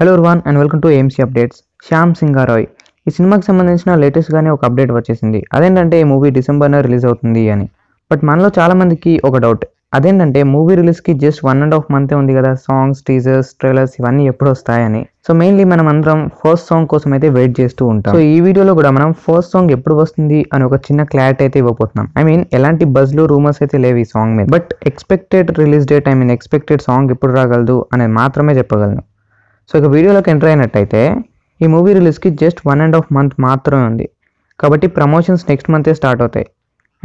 hello రువాన్ and welcome to AMC updates Shyam Singha Roy ఈ సినిమాకి సంబంధించిన లేటెస్ట్గానే ఒక అప్డేట్ వచ్చేసింది అదేంటంటే ఈ మూవీ డిసెంబర్నే రిలీజ్ అవుతుంది అని బట్ మనలో చాలామందికి ఒక డౌట్ అదేంటంటే మూవీ రిలీజ్కి జస్ట్ వన్ అండ్ హాఫ్ మంతే ఉంది కదా సాంగ్స్ టీజర్స్ ట్రైలర్స్ ఇవన్నీ ఎప్పుడు వస్తాయని సో మెయిన్లీ మనం అందరం ఫస్ట్ సాంగ్ కోసం అయితే వెయిట్ చేస్తూ ఉంటాం సో ఈ వీడియోలో కూడా మనం ఫస్ట్ సాంగ్ ఎప్పుడు వస్తుంది అని ఒక చిన్న క్లారిటీ అయితే ఇవ్వబోతున్నాం ఐ మీన్ ఎలాంటి బజ్లు రూమర్స్ అయితే లేవు ఈ సాంగ్ మీద but expected release date I mean expected song ఎప్పుడు రాగలదు అనేది మాత్రమే చెప్పగలను సో ఇక వీడియోలోకి ఎంటర్ అయినట్టయితే ఈ మూవీ రిలీజ్కి just one and half month మాత్రమే ఉంది కాబట్టి ప్రమోషన్స్ నెక్స్ట్ మంతే స్టార్ట్ అవుతాయి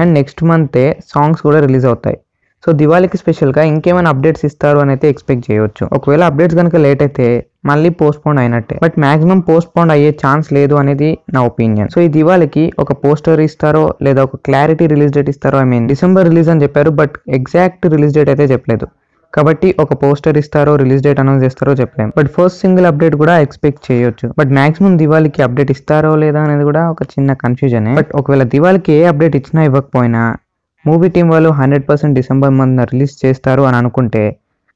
అండ్ నెక్స్ట్ మంతే సాంగ్స్ కూడా రిలీజ్ అవుతాయి సో దివాళీకి స్పెషల్గా ఇంకేమైనా అప్డేట్స్ ఇస్తారు అని అయితే ఎక్స్పెక్ట్ చేయవచ్చు ఒకవేళ అప్డేట్స్ కనుక లేట్ అయితే మళ్ళీ పోస్ట్పోన్ అయినట్టే బట్ మాక్సిమం పోస్ట్పోన్ అయ్యే ఛాన్స్ లేదు అనేది నా ఒపీనియన్ సో ఈ దివాళికి ఒక పోస్టర్ ఇస్తారో లేదా ఒక క్లారిటీ రిలీజ్ డేట్ ఇస్తారో ఐ మీన్ డిసెంబర్ రిలీజ్ అని చెప్పారు బట్ ఎగ్జాక్ట్ రిలీజ్ డేట్ అయితే చెప్పలేదు కాబట్టి ఒక పోస్టర్ ఇస్తారో రిలీజ్ డేట్ అనౌన్స్ చేస్తారో చెప్పలేం బట్ ఫస్ట్ సింగిల్ అప్డేట్ కూడా ఎక్స్పెక్ట్ చేయొచ్చు బట్ మాక్సిమం దివాళికి అప్డేట్ ఇస్తారో లేదా అనేది కూడా ఒక చిన్న కన్ఫ్యూజన్ బట్ ఒకవేళ దివాళికి ఏ అప్డేట్ ఇచ్చినా ఇవ్వకపోయినా మూవీ టీం వాళ్ళు hundred percent December month release చేస్తారు అని అనుకుంటే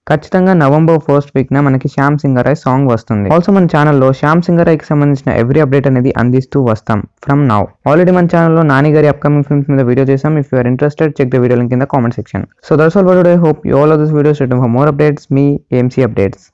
ఖచ్చితంగా నవంబర్ ఫస్ట్ వీక్ న మనకి శ్యామ్ సింగరాయ్ సాంగ్ వస్తుంది ఆల్సో మన ఛానల్లో శ్యామ్ సింగరాయ్ కి సంబంధించిన ఎవ్రీ అప్డేట్ అనేది అందిస్తూ వస్తాం ఫ్రమ్ నౌ ఆల్రెడీ మన ఛానల్లో నాని గారి అప్కమింగ్ ఫిల్మ్స్ మీద వీడియో చేసాం if you're interested check the video link కింద comment section so that's all for today hope you all of this videos for more updates మీ ఎంసీ అప్డేట్స్